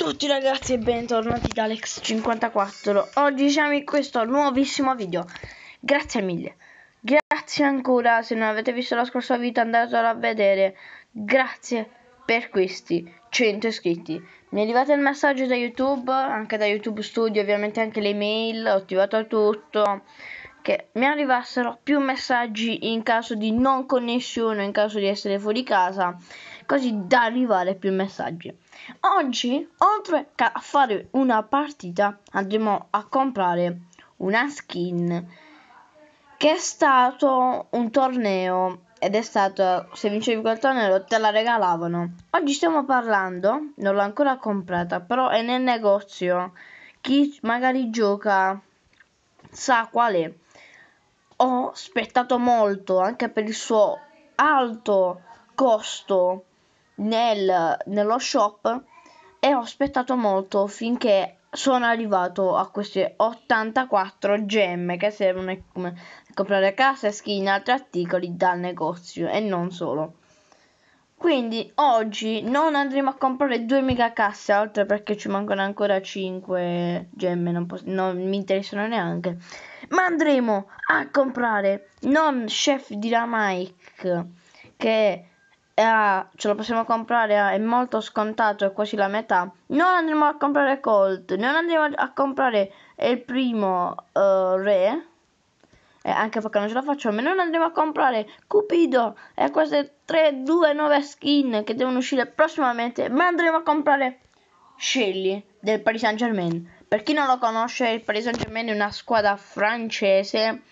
tutti ragazzi e bentornati da Alex54 Oggi siamo in questo nuovissimo video Grazie mille Grazie ancora se non avete visto la scorsa video andatelo a vedere Grazie per questi 100 iscritti Mi è arrivato il messaggio da YouTube Anche da YouTube Studio ovviamente anche le mail Ho attivato tutto Che mi arrivassero più messaggi in caso di non connessione In caso di essere fuori casa Così da arrivare più messaggi Oggi, oltre che a fare una partita, andremo a comprare una skin che è stato un torneo ed è stato se vincevi quel torneo te la regalavano. Oggi stiamo parlando, non l'ho ancora comprata, però è nel negozio. Chi magari gioca sa qual è. Ho aspettato molto anche per il suo alto costo nel, nello shop e ho aspettato molto finché sono arrivato a queste 84 gemme che servono come comprare e skin e altri articoli dal negozio e non solo. Quindi oggi non andremo a comprare 2 mega casse, oltre perché ci mancano ancora 5 gemme, non, posso, non mi interessano neanche. Ma andremo a comprare non Chef Dynamite, che a, ah, ce lo possiamo comprare, a, ah, è molto scontato, è quasi la metà. Non andremo a comprare Colt, non andremo a comprare il primo uh, re, eh, anche perché non ce la faccio, ma non andremo a comprare Cupido e queste 3, 2 nuove skin che devono uscire prossimamente, ma andremo a comprare Shelly del Paris Saint Germain. Per chi non lo conosce, il Paris Saint Germain è una squadra francese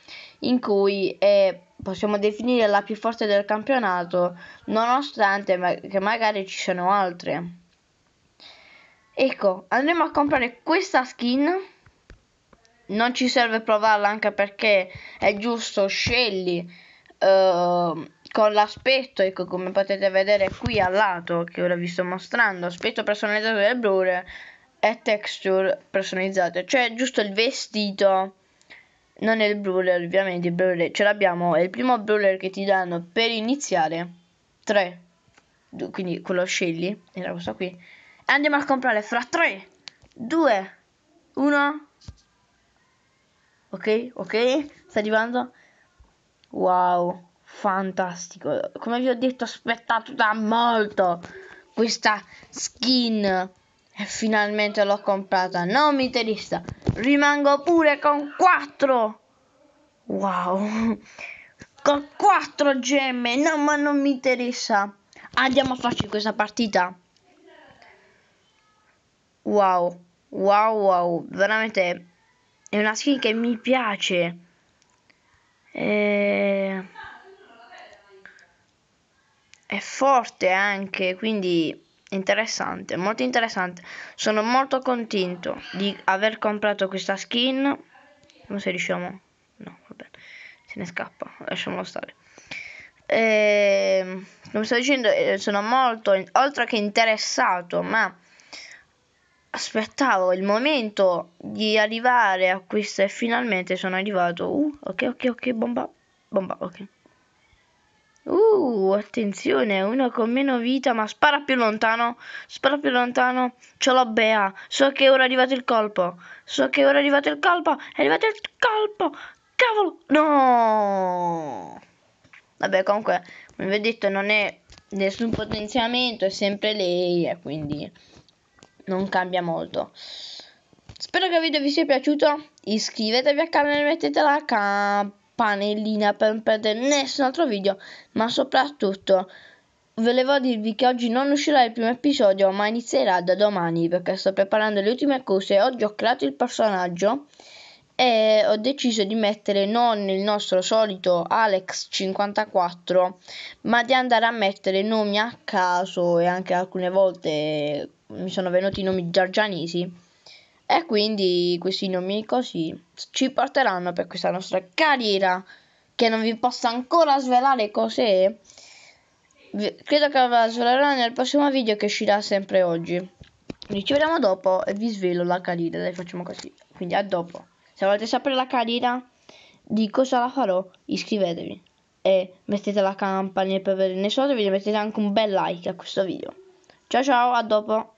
in cui è possiamo definire la più forte del campionato, nonostante ma- che magari ci siano altre. Ecco, andremo a comprare questa skin. Non ci serve provarla anche perché è giusto scegli uh, con l'aspetto, ecco come potete vedere qui al lato che ora vi sto mostrando, aspetto personalizzato del blu e texture personalizzate, cioè giusto il vestito non è il brawler ovviamente, il brawler ce l'abbiamo, è il primo brawler che ti danno per iniziare, 3, quindi quello scegli, era questo qui, andiamo a comprare fra 3, 2, 1, ok, ok, sta arrivando, wow, fantastico, come vi ho detto aspettate da molto questa skin, e finalmente l'ho comprata. Non mi interessa. Rimango pure con 4. Wow. Con 4 gemme. No, ma non mi interessa. Andiamo a farci questa partita. Wow. Wow, wow. Veramente è una skin che mi piace. E... È forte anche, quindi interessante, molto interessante. Sono molto contento di aver comprato questa skin. Non se riusciamo. No, va bene. Se ne scappa, lasciamolo stare. E, ehm, come sto dicendo, eh, sono molto, oltre che interessato, ma aspettavo il momento di arrivare a questo e finalmente sono arrivato. Uh, ok, ok, ok, bomba, bomba, ok. Uh, attenzione, uno con meno vita, ma spara più lontano. Spara più lontano. Ce l'ho Bea. So che ora è arrivato il colpo. So che ora è arrivato il colpo. È arrivato il colpo. Cavolo. No. Vabbè, comunque, come vi ho detto, non è nessun potenziamento, è sempre lei, e quindi non cambia molto. Spero che il video vi sia piaciuto. Iscrivetevi al canale e mettete la cap panellina per non perdere nessun altro video, ma soprattutto volevo dirvi che oggi non uscirà il primo episodio, ma inizierà da domani perché sto preparando le ultime cose. Oggi ho creato il personaggio e ho deciso di mettere non il nostro solito Alex54, ma di andare a mettere nomi a caso e anche alcune volte mi sono venuti i nomi giorgianesi. E quindi questi nomi così ci porteranno per questa nostra carriera che non vi posso ancora svelare cos'è. Credo che la svelerò nel prossimo video che uscirà sempre oggi. Quindi ci vediamo dopo e vi svelo la carriera, dai facciamo così. Quindi a dopo. Se volete sapere la carriera di cosa la farò, iscrivetevi e mettete la campanella per avere nessun e mettete anche un bel like a questo video. Ciao ciao, a dopo.